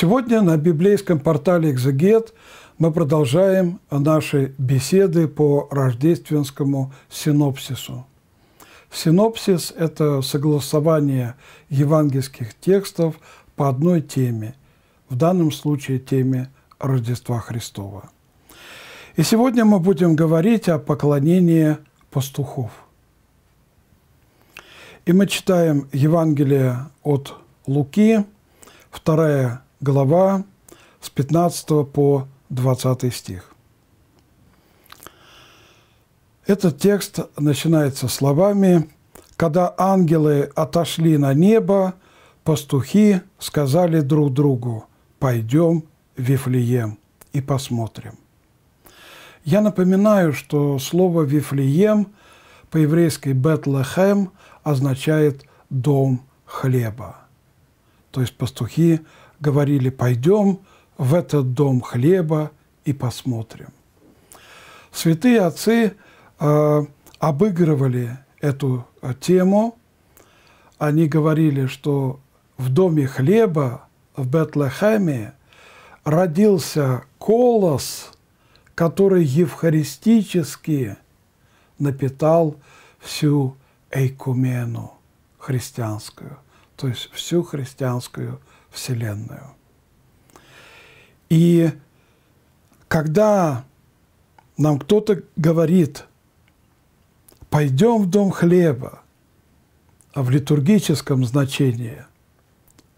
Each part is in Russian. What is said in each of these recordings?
Сегодня на библейском портале «Экзегет» мы продолжаем наши беседы по рождественскому синопсису. Синопсис – это согласование евангельских текстов по одной теме, в данном случае теме Рождества Христова. И сегодня мы будем говорить о поклонении пастухов. И мы читаем Евангелие от Луки, вторая глава с 15 по 20 стих. Этот текст начинается словами «Когда ангелы отошли на небо, пастухи сказали друг другу, пойдем в Вифлеем и посмотрим». Я напоминаю, что слово «Вифлеем» по-еврейски «Бетлехем» означает «дом хлеба». То есть пастухи говорили «пойдем в этот дом хлеба и посмотрим». Святые отцы э, обыгрывали эту э, тему. Они говорили, что в доме хлеба в Бетлехеме родился колос, который евхаристически напитал всю эйкумену христианскую, то есть всю христианскую Вселенную. И когда нам кто-то говорит, пойдем в дом хлеба, а в литургическом значении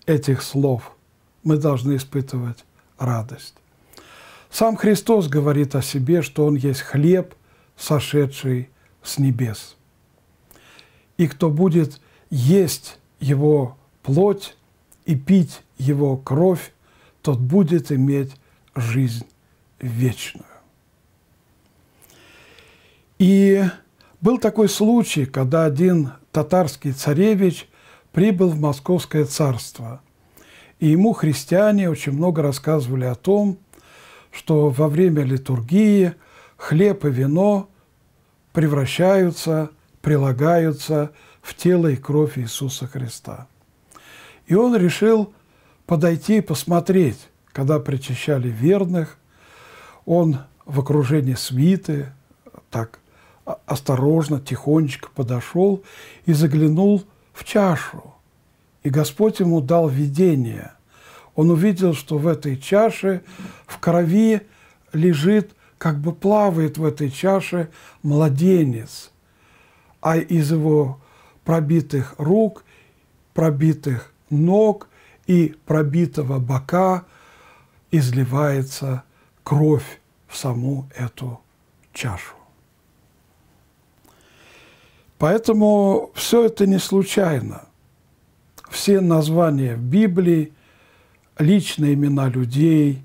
этих слов мы должны испытывать радость. Сам Христос говорит о себе, что Он есть хлеб, сошедший с небес. И кто будет есть Его плоть и пить его кровь, тот будет иметь жизнь вечную. И был такой случай, когда один татарский царевич прибыл в Московское царство. И ему христиане очень много рассказывали о том, что во время литургии хлеб и вино превращаются, прилагаются в тело и кровь Иисуса Христа. И он решил подойти и посмотреть, когда причащали верных. Он в окружении свиты так а, осторожно, тихонечко подошел и заглянул в чашу. И Господь ему дал видение. Он увидел, что в этой чаше в крови лежит, как бы плавает в этой чаше младенец, а из его пробитых рук, пробитых ног и пробитого бока изливается кровь в саму эту чашу. Поэтому все это не случайно. Все названия в Библии, личные имена людей,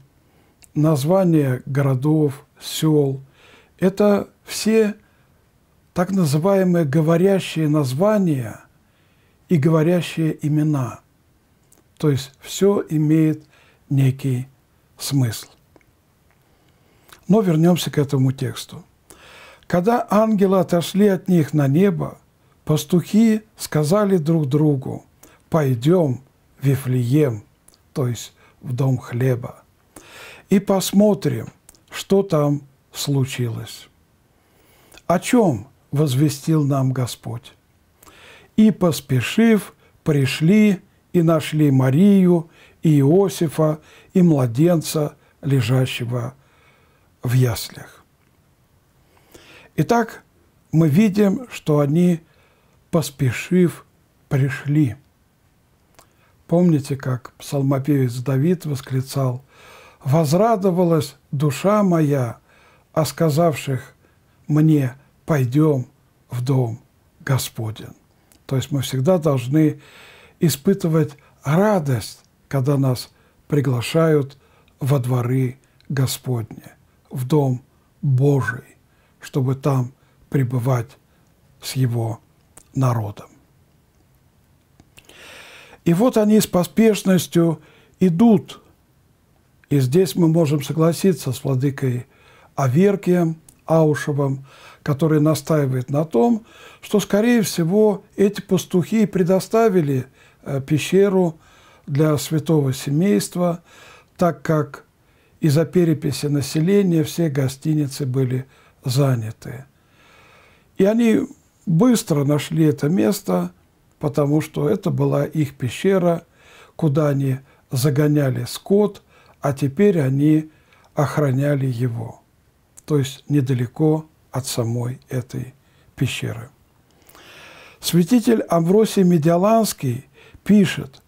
названия городов, сел – это все так называемые говорящие названия и говорящие имена – то есть все имеет некий смысл. Но вернемся к этому тексту. Когда ангелы отошли от них на небо, пастухи сказали друг другу, «Пойдем в Вифлеем, то есть в дом хлеба, и посмотрим, что там случилось. О чем возвестил нам Господь? И, поспешив, пришли и нашли Марию, и Иосифа, и младенца, лежащего в яслях. Итак, мы видим, что они, поспешив, пришли. Помните, как псалмопевец Давид восклицал «Возрадовалась душа моя, о сказавших мне, пойдем в дом Господен». То есть мы всегда должны испытывать радость, когда нас приглашают во дворы Господне, в дом Божий, чтобы там пребывать с Его народом. И вот они с поспешностью идут. И здесь мы можем согласиться с владыкой Аверкием Аушевым, который настаивает на том, что, скорее всего, эти пастухи предоставили – Э, пещеру для святого семейства, так как из-за переписи населения все гостиницы были заняты. И они быстро нашли это место, потому что это была их пещера, куда они загоняли скот, а теперь они охраняли его, то есть недалеко от самой этой пещеры. Святитель Амвросий Медиаланский пишет,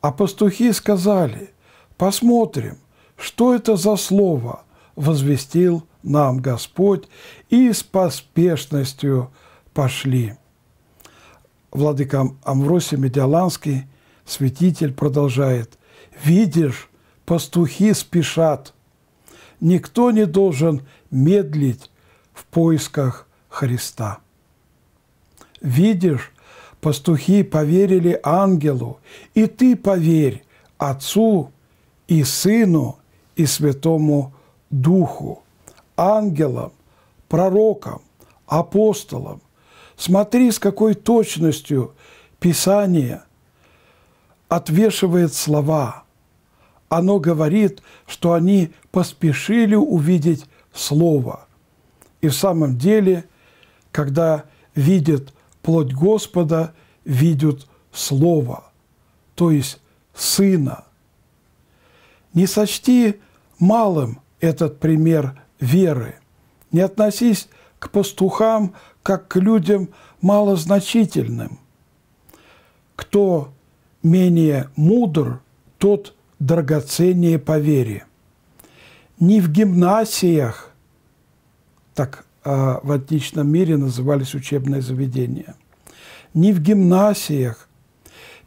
а пастухи сказали, посмотрим, что это за слово возвестил нам Господь, и с поспешностью пошли. Владыка Амвросий Медиаланский, святитель, продолжает, «Видишь, пастухи спешат. Никто не должен медлить в поисках Христа. Видишь, пастухи поверили ангелу, и ты поверь Отцу и Сыну и Святому Духу, ангелам, пророкам, апостолам. Смотри, с какой точностью Писание отвешивает слова. Оно говорит, что они поспешили увидеть Слово. И в самом деле, когда видят – плоть Господа видит Слово, то есть Сына. Не сочти малым этот пример веры. Не относись к пастухам, как к людям малозначительным. Кто менее мудр, тот драгоценнее по вере. Не в гимнасиях, так а, в античном мире назывались учебные заведения. Не в гимнасиях,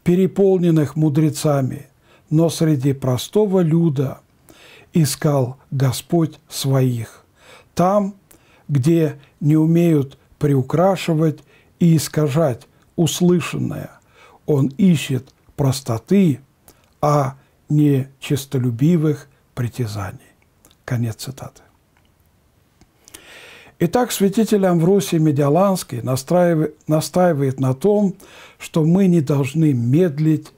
переполненных мудрецами, но среди простого люда искал Господь своих. Там, где не умеют приукрашивать и искажать услышанное, он ищет простоты, а не честолюбивых притязаний. Конец цитаты. Итак, святитель Амвросий Медиаланский настаивает на том, что мы не должны медлить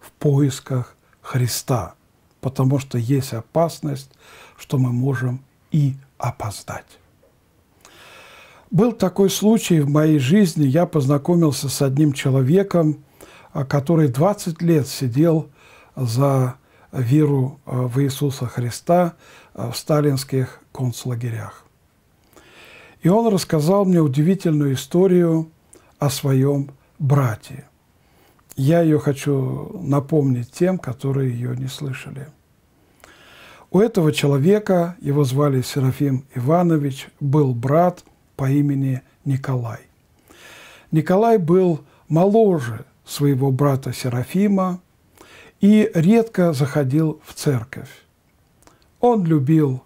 в поисках Христа, потому что есть опасность, что мы можем и опоздать. Был такой случай в моей жизни, я познакомился с одним человеком, а, который 20 лет сидел за веру а, в Иисуса Христа а, в сталинских концлагерях. И он рассказал мне удивительную историю о своем брате. Я ее хочу напомнить тем, которые ее не слышали. У этого человека, его звали Серафим Иванович, был брат по имени Николай. Николай был моложе своего брата Серафима и редко заходил в церковь. Он любил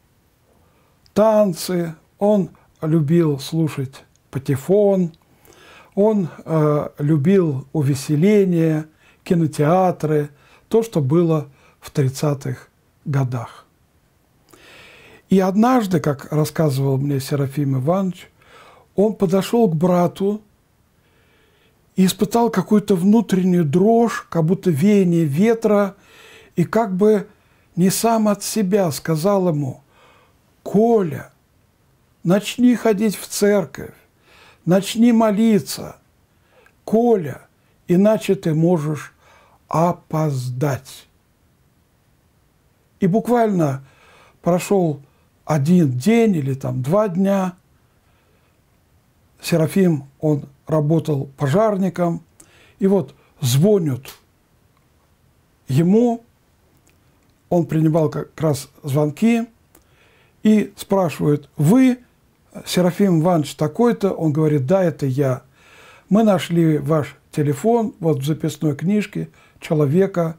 танцы, он любил слушать патефон, он э, любил увеселения, кинотеатры, то, что было в 30-х годах. И однажды, как рассказывал мне Серафим Иванович, он подошел к брату и испытал какую-то внутреннюю дрожь, как будто веяние ветра, и как бы не сам от себя сказал ему, «Коля, Начни ходить в церковь, начни молиться, Коля, иначе ты можешь опоздать. И буквально прошел один день или там два дня. Серафим, он работал пожарником, и вот звонят ему, он принимал как раз звонки, и спрашивают, вы Серафим Иванович такой-то, он говорит, да, это я. Мы нашли ваш телефон, вот в записной книжке человека,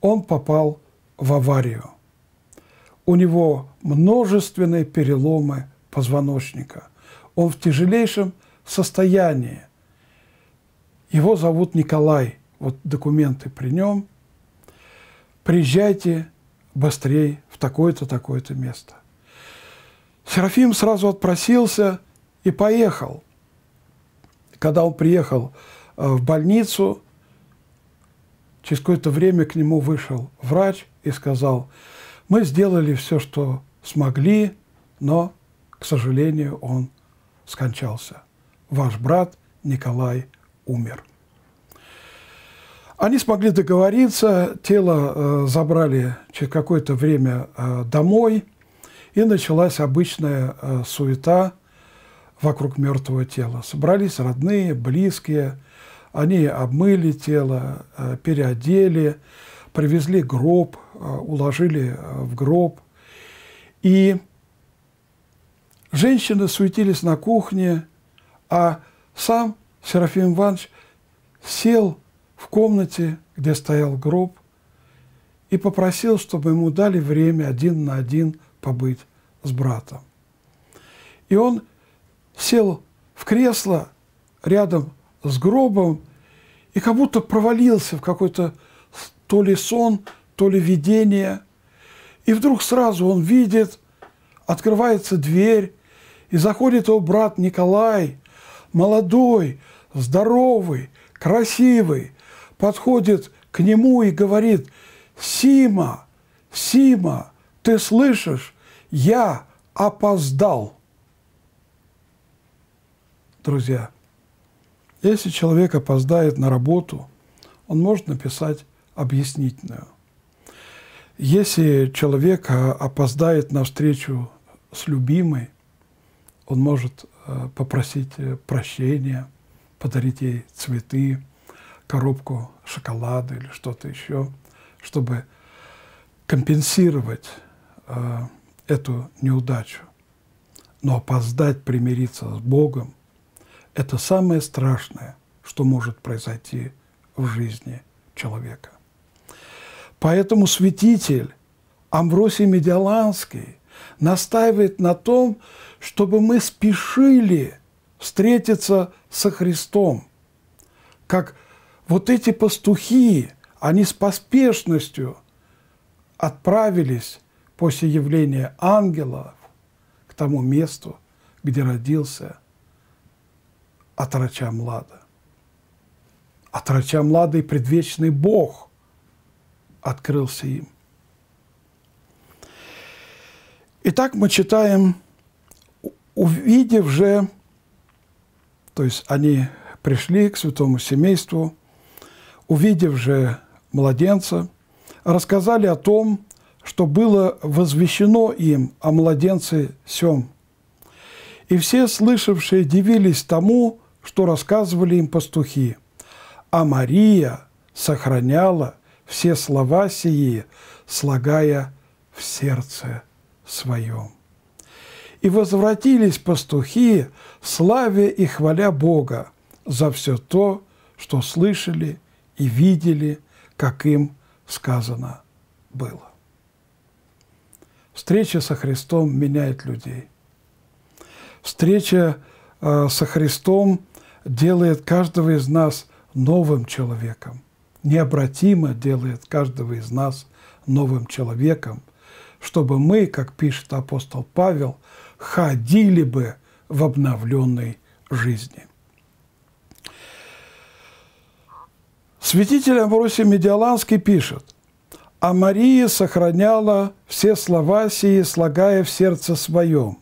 он попал в аварию. У него множественные переломы позвоночника. Он в тяжелейшем состоянии. Его зовут Николай. Вот документы при нем. Приезжайте быстрее в такое-то, такое-то место. Серафим сразу отпросился и поехал. Когда он приехал э, в больницу, через какое-то время к нему вышел врач и сказал, мы сделали все, что смогли, но, к сожалению, он скончался. Ваш брат Николай умер. Они смогли договориться, тело э, забрали через какое-то время э, домой – и началась обычная э, суета вокруг мертвого тела. Собрались родные, близкие, они обмыли тело, э, переодели, привезли гроб, э, уложили в гроб. И женщины суетились на кухне, а сам Серафим Иванович сел в комнате, где стоял гроб, и попросил, чтобы ему дали время один на один побыть с братом. И он сел в кресло рядом с гробом и как будто провалился в какой-то то ли сон, то ли видение. И вдруг сразу он видит, открывается дверь, и заходит его брат Николай, молодой, здоровый, красивый, подходит к нему и говорит, «Сима, Сима, ты слышишь? Я опоздал. Друзья, если человек опоздает на работу, он может написать объяснительную. Если человек э, опоздает на встречу с любимой, он может э, попросить э, прощения, подарить ей цветы, коробку шоколада или что-то еще, чтобы компенсировать эту неудачу. Но опоздать, примириться с Богом – это самое страшное, что может произойти в жизни человека. Поэтому святитель Амвросий Медиаланский настаивает на том, чтобы мы спешили встретиться со Христом, как вот эти пастухи, они с поспешностью отправились после явления ангелов к тому месту, где родился Атрача Млада. Атрача Млада и предвечный Бог открылся им. Итак, мы читаем, увидев же, то есть они пришли к святому семейству, увидев же младенца, рассказали о том, что было возвещено им о младенце сем. И все слышавшие дивились тому, что рассказывали им пастухи. А Мария сохраняла все слова сии, слагая в сердце своем. И возвратились пастухи, славя и хваля Бога за все то, что слышали и видели, как им сказано было. Встреча со Христом меняет людей. Встреча э, со Христом делает каждого из нас новым человеком. Необратимо делает каждого из нас новым человеком, чтобы мы, как пишет апостол Павел, ходили бы в обновленной жизни. Святитель Амвросий Медиаланский пишет, а Мария сохраняла все слова сии, слагая в сердце своем.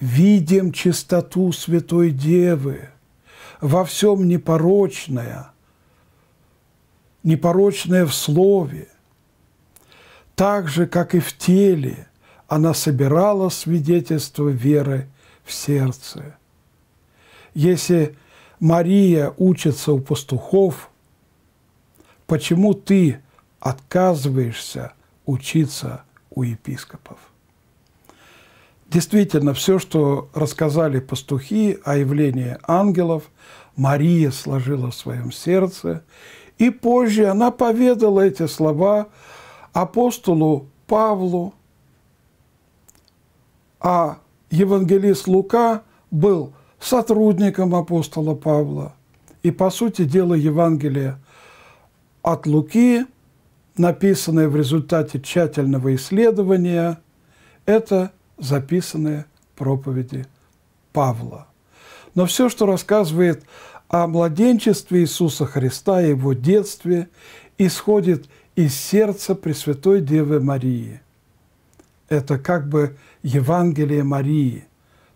«Видим чистоту Святой Девы, во всем непорочная, непорочная в слове, так же, как и в теле, она собирала свидетельство веры в сердце. Если Мария учится у пастухов, почему ты – отказываешься учиться у епископов. Действительно, все, что рассказали пастухи о явлении ангелов, Мария сложила в своем сердце, и позже она поведала эти слова апостолу Павлу, а евангелист Лука был сотрудником апостола Павла. И, по сути дела, Евангелие от Луки – написанное в результате тщательного исследования, это записанные проповеди Павла. Но все, что рассказывает о младенчестве Иисуса Христа и его детстве, исходит из сердца Пресвятой Девы Марии. Это как бы Евангелие Марии,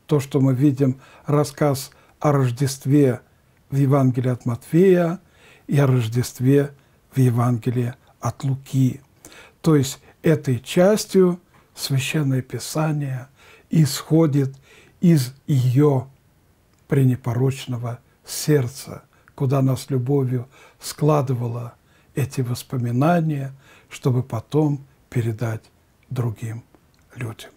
то, что мы видим рассказ о Рождестве в Евангелии от Матфея и о Рождестве в Евангелии от Луки, то есть этой частью Священное Писание исходит из ее пренепорочного сердца, куда она с любовью складывала эти воспоминания, чтобы потом передать другим людям.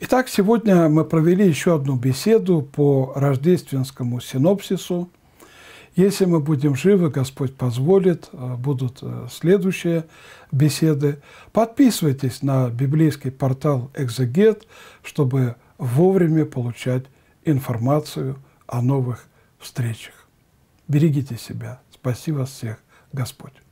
Итак, сегодня мы провели еще одну беседу по рождественскому синопсису – если мы будем живы, Господь позволит, э, будут э, следующие беседы. Подписывайтесь на библейский портал «Экзегет», чтобы вовремя получать информацию о новых встречах. Берегите себя. Спасибо всех, Господь.